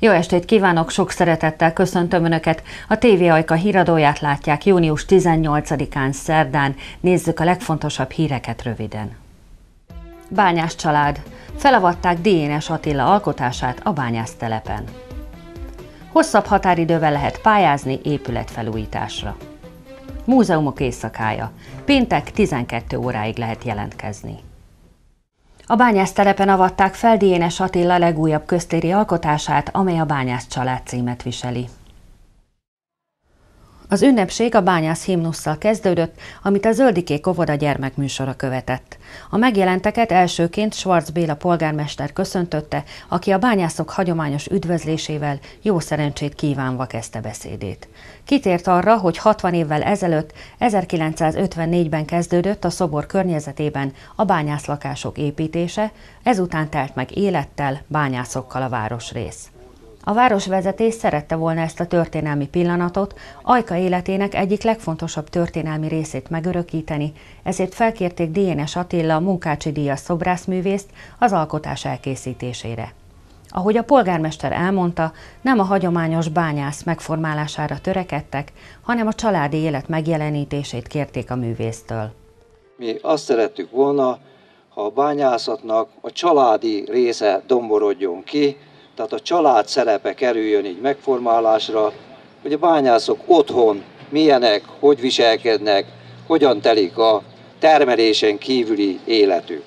Jó estét kívánok, sok szeretettel köszöntöm Önöket. A TV Ajka híradóját látják június 18-án szerdán. Nézzük a legfontosabb híreket röviden. Bányás család. Felavatták DNS Attila alkotását a bányász telepen. Hosszabb határidővel lehet pályázni épületfelújításra. Múzeumok éjszakája. Péntek 12 óráig lehet jelentkezni. A bányásztelepen avatták fel Dénes Attila legújabb köztéri alkotását, amely a Bányász család címet viseli. Az ünnepség a bányász himnusszal kezdődött, amit a Zöldikék óvoda gyermekműsora követett. A megjelenteket elsőként Schwarz Béla polgármester köszöntötte, aki a bányászok hagyományos üdvözlésével jó szerencsét kívánva kezdte beszédét. Kitért arra, hogy 60 évvel ezelőtt, 1954-ben kezdődött a szobor környezetében a bányászlakások építése, ezután telt meg élettel, bányászokkal a városrész. A városvezetés szerette volna ezt a történelmi pillanatot, Ajka életének egyik legfontosabb történelmi részét megörökíteni, ezért felkérték DNS Attila a Munkácsi Díjas szobrászművészt az alkotás elkészítésére. Ahogy a polgármester elmondta, nem a hagyományos bányász megformálására törekedtek, hanem a családi élet megjelenítését kérték a művésztől. Mi azt szerettük volna, ha a bányászatnak a családi része domborodjon ki, tehát a család szerepe kerüljön így megformálásra, hogy a bányászok otthon milyenek, hogy viselkednek, hogyan telik a termelésen kívüli életük.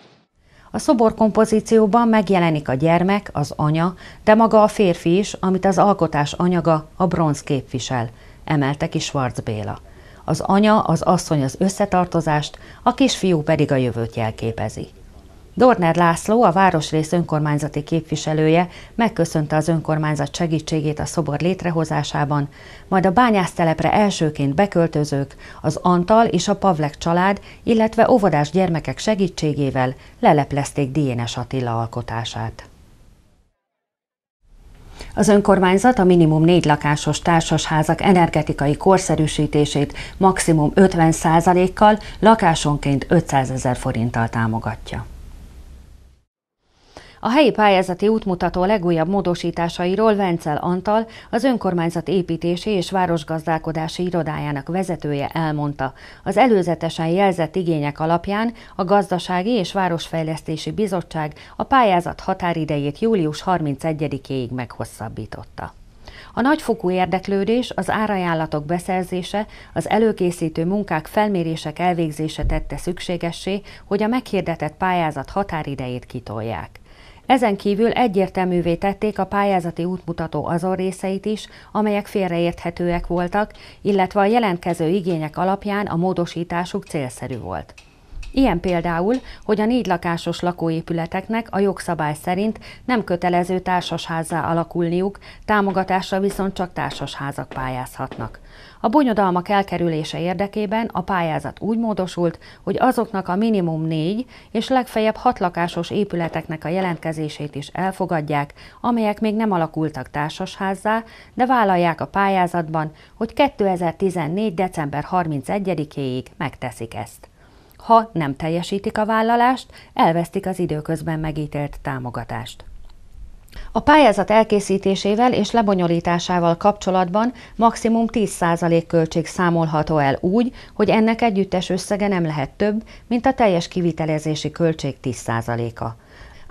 A szoborkompozícióban megjelenik a gyermek, az anya, de maga a férfi is, amit az alkotás anyaga, a bronz képvisel, emelte ki Schwarz Béla. Az anya, az asszony az összetartozást, a kisfiú pedig a jövőt jelképezi. Dorner László, a városrész önkormányzati képviselője megköszönte az önkormányzat segítségét a szobor létrehozásában, majd a bányásztelepre elsőként beköltözők, az Antal és a Pavlek család, illetve óvodás gyermekek segítségével leleplezték Dénes Attila alkotását. Az önkormányzat a minimum négy lakásos társasházak energetikai korszerűsítését maximum 50%-kal lakásonként 500 ezer forinttal támogatja. A helyi pályázati útmutató legújabb módosításairól Vencel Antal, az önkormányzat építési és városgazdálkodási irodájának vezetője elmondta. Az előzetesen jelzett igények alapján a Gazdasági és Városfejlesztési Bizottság a pályázat határidejét július 31-éig meghosszabbította. A nagyfokú érdeklődés, az árajánlatok beszerzése, az előkészítő munkák felmérések elvégzése tette szükségessé, hogy a meghirdetett pályázat határidejét kitolják. Ezen kívül egyértelművé tették a pályázati útmutató azon részeit is, amelyek félreérthetőek voltak, illetve a jelentkező igények alapján a módosításuk célszerű volt. Ilyen például, hogy a négy lakásos lakóépületeknek a jogszabály szerint nem kötelező társasházzá alakulniuk, támogatásra viszont csak társasházak pályázhatnak. A bonyodalmak elkerülése érdekében a pályázat úgy módosult, hogy azoknak a minimum négy és legfeljebb hat lakásos épületeknek a jelentkezését is elfogadják, amelyek még nem alakultak társasházzá, de vállalják a pályázatban, hogy 2014. december 31-éig megteszik ezt. Ha nem teljesítik a vállalást, elvesztik az időközben megítélt támogatást. A pályázat elkészítésével és lebonyolításával kapcsolatban maximum 10% költség számolható el úgy, hogy ennek együttes összege nem lehet több, mint a teljes kivitelezési költség 10%-a.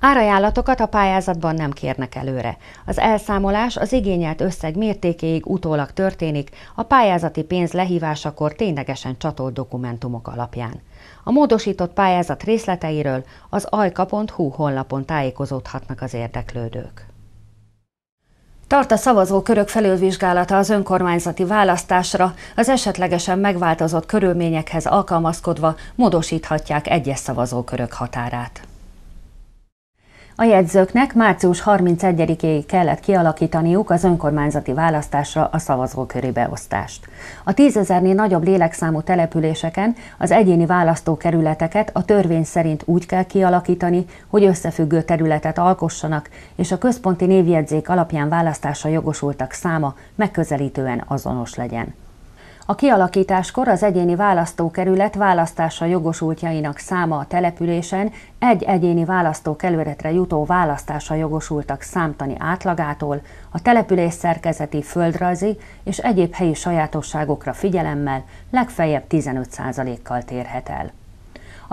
Árajánlatokat a pályázatban nem kérnek előre. Az elszámolás az igényelt összeg mértékéig utólag történik, a pályázati pénz lehívásakor ténylegesen csatolt dokumentumok alapján. A módosított pályázat részleteiről az ajka.hu honlapon tájékozódhatnak az érdeklődők. Tart a szavazókörök felülvizsgálata az önkormányzati választásra, az esetlegesen megváltozott körülményekhez alkalmazkodva módosíthatják egyes szavazókörök határát. A jegyzőknek március 31 ig kellett kialakítaniuk az önkormányzati választásra a szavazóköri beosztást. A tízezernél nagyobb lélekszámú településeken az egyéni választókerületeket a törvény szerint úgy kell kialakítani, hogy összefüggő területet alkossanak, és a központi névjegyzék alapján választásra jogosultak száma megközelítően azonos legyen. A kialakításkor az egyéni választókerület választása jogosultjainak száma a településen egy egyéni választókerületre jutó választása jogosultak számtani átlagától, a település szerkezeti földrajzi és egyéb helyi sajátosságokra figyelemmel legfeljebb 15%-kal térhet el.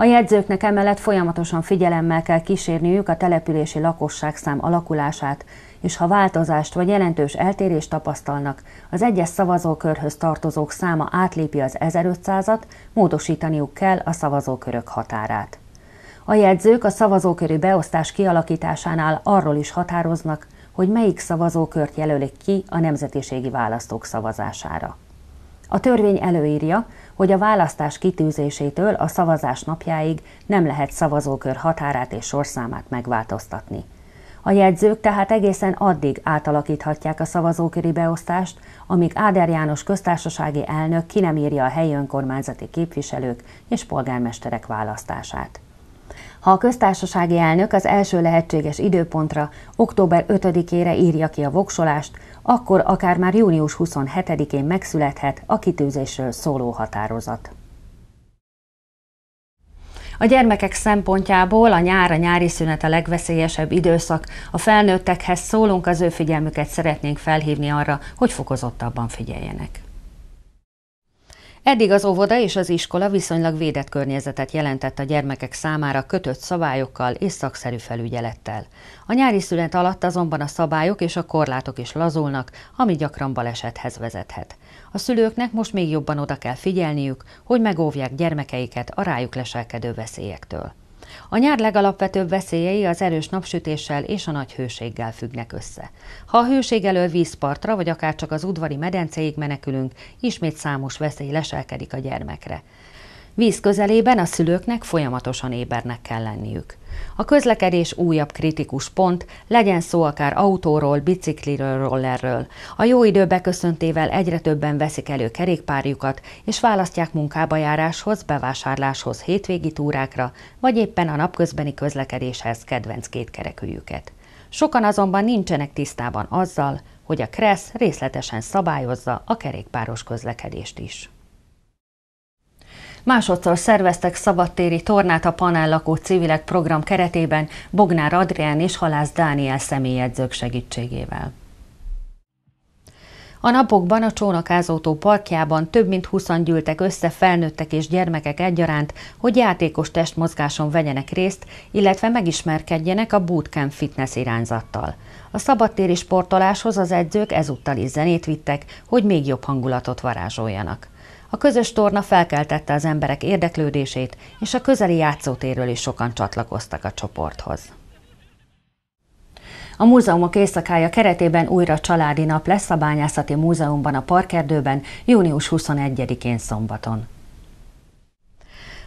A jegyzőknek emellett folyamatosan figyelemmel kell kísérniük a települési lakosságszám alakulását, és ha változást vagy jelentős eltérést tapasztalnak, az egyes szavazókörhöz tartozók száma átlépi az 1500-at, módosítaniuk kell a szavazókörök határát. A jegyzők a szavazókörű beosztás kialakításánál arról is határoznak, hogy melyik szavazókört jelölik ki a nemzetiségi választók szavazására. A törvény előírja, hogy a választás kitűzésétől a szavazás napjáig nem lehet szavazókör határát és sorszámát megváltoztatni. A jegyzők tehát egészen addig átalakíthatják a szavazóköri beosztást, amíg Áder János köztársasági elnök ki nem írja a helyi önkormányzati képviselők és polgármesterek választását. Ha a köztársasági elnök az első lehetséges időpontra, október 5-ére írja ki a voksolást, akkor akár már június 27-én megszülethet a kitűzésről szóló határozat. A gyermekek szempontjából a nyár a nyári szünet a legveszélyesebb időszak. A felnőttekhez szólunk, az ő figyelmüket szeretnénk felhívni arra, hogy fokozottabban figyeljenek. Eddig az óvoda és az iskola viszonylag védett környezetet jelentett a gyermekek számára kötött szabályokkal és szakszerű felügyelettel. A nyári szünet alatt azonban a szabályok és a korlátok is lazulnak, ami gyakran balesethez vezethet. A szülőknek most még jobban oda kell figyelniük, hogy megóvják gyermekeiket a rájuk leselkedő veszélyektől. A nyár legalapvetőbb veszélyei az erős napsütéssel és a nagy hőséggel függnek össze. Ha a hőség elől vízpartra, vagy akár csak az udvari medencéig menekülünk, ismét számos veszély leselkedik a gyermekre. Víz közelében a szülőknek folyamatosan ébernek kell lenniük. A közlekedés újabb kritikus pont, legyen szó akár autóról, bicikliről, rollerről. A jó idő beköszöntével egyre többen veszik elő kerékpárjukat, és választják munkába járáshoz, bevásárláshoz, hétvégi túrákra, vagy éppen a napközbeni közlekedéshez kedvenc kétkerekűjüket. Sokan azonban nincsenek tisztában azzal, hogy a Kressz részletesen szabályozza a kerékpáros közlekedést is. Másodszor szerveztek szabadtéri tornát a panel lakó civilek program keretében Bognár Adrián és Halász Dániel személyedzők segítségével. A napokban a Csónakázótó parkjában több mint 20 gyűltek össze felnőttek és gyermekek egyaránt, hogy játékos testmozgáson vegyenek részt, illetve megismerkedjenek a bootcamp fitness irányzattal. A szabadtéri sportoláshoz az edzők ezúttal is zenét vittek, hogy még jobb hangulatot varázsoljanak. A közös torna felkeltette az emberek érdeklődését, és a közeli játszótérről is sokan csatlakoztak a csoporthoz. A múzeumok éjszakája keretében újra családi nap lesz a Bányászati Múzeumban a Parkerdőben június 21-én szombaton.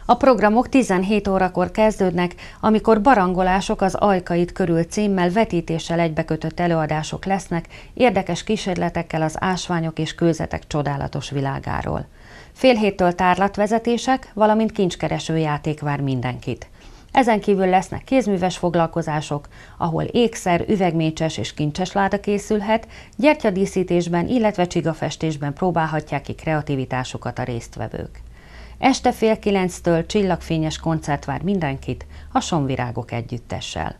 A programok 17 órakor kezdődnek, amikor Barangolások az Ajkait körül címmel vetítéssel egybekötött előadások lesznek, érdekes kísérletekkel az ásványok és kőzetek csodálatos világáról. Fél héttől tárlatvezetések, valamint kincskereső játék vár mindenkit. Ezen kívül lesznek kézműves foglalkozások, ahol ékszer, üvegmécses és kincses láda készülhet, gyertyadíszítésben, illetve csigafestésben próbálhatják ki kreativitásukat a résztvevők. Este fél kilenctől csillagfényes koncert vár mindenkit a Sonvirágok együttessel.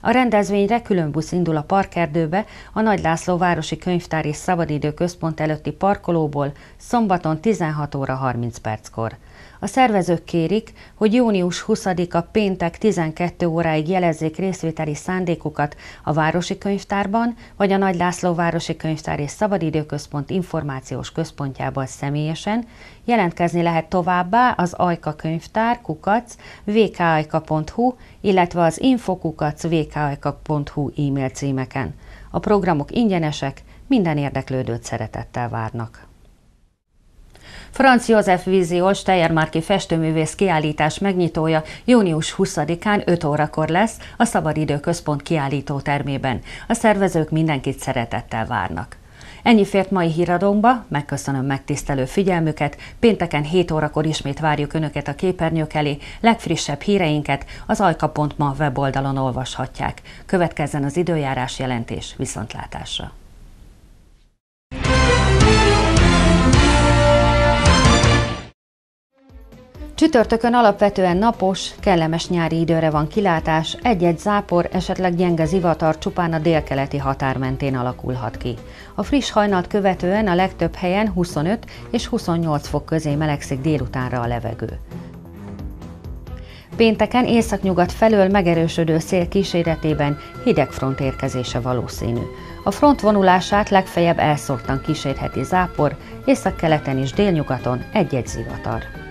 A rendezvényre külön busz indul a parkerdőbe, a Nagy László Városi Könyvtár és Szabadidő Központ előtti parkolóból szombaton 16 óra 30 perckor. A szervezők kérik, hogy június 20-a péntek 12 óráig jelezzék részvételi szándékukat a Városi Könyvtárban vagy a Nagy László Városi Könyvtár és Szabadidőközpont információs központjában személyesen. Jelentkezni lehet továbbá az Ajka Könyvtár kukac vkajka.hu, illetve az infokukac vkajka.hu e-mail címeken. A programok ingyenesek, minden érdeklődőt szeretettel várnak. Franz József Víziós Tejermárki festőművész kiállítás megnyitója június 20-án 5 órakor lesz a Szabadidőközpont kiállító termében. A szervezők mindenkit szeretettel várnak. Ennyi fért mai híradónkba, megköszönöm megtisztelő figyelmüket, pénteken 7 órakor ismét várjuk Önöket a képernyők elé, legfrissebb híreinket az ajka.ma weboldalon olvashatják. Következzen az időjárás jelentés, viszontlátásra! Csütörtökön alapvetően napos, kellemes nyári időre van kilátás, egy-egy zápor, esetleg gyenge zivatar csupán a délkeleti határ mentén alakulhat ki. A friss hajnalt követően a legtöbb helyen 25 és 28 fok közé melegszik délutánra a levegő. Pénteken északnyugat felől megerősödő szél kíséretében hideg front érkezése valószínű. A front vonulását legfeljebb elszoktan kísérheti zápor, északkeleten és délnyugaton egy-egy zivatar.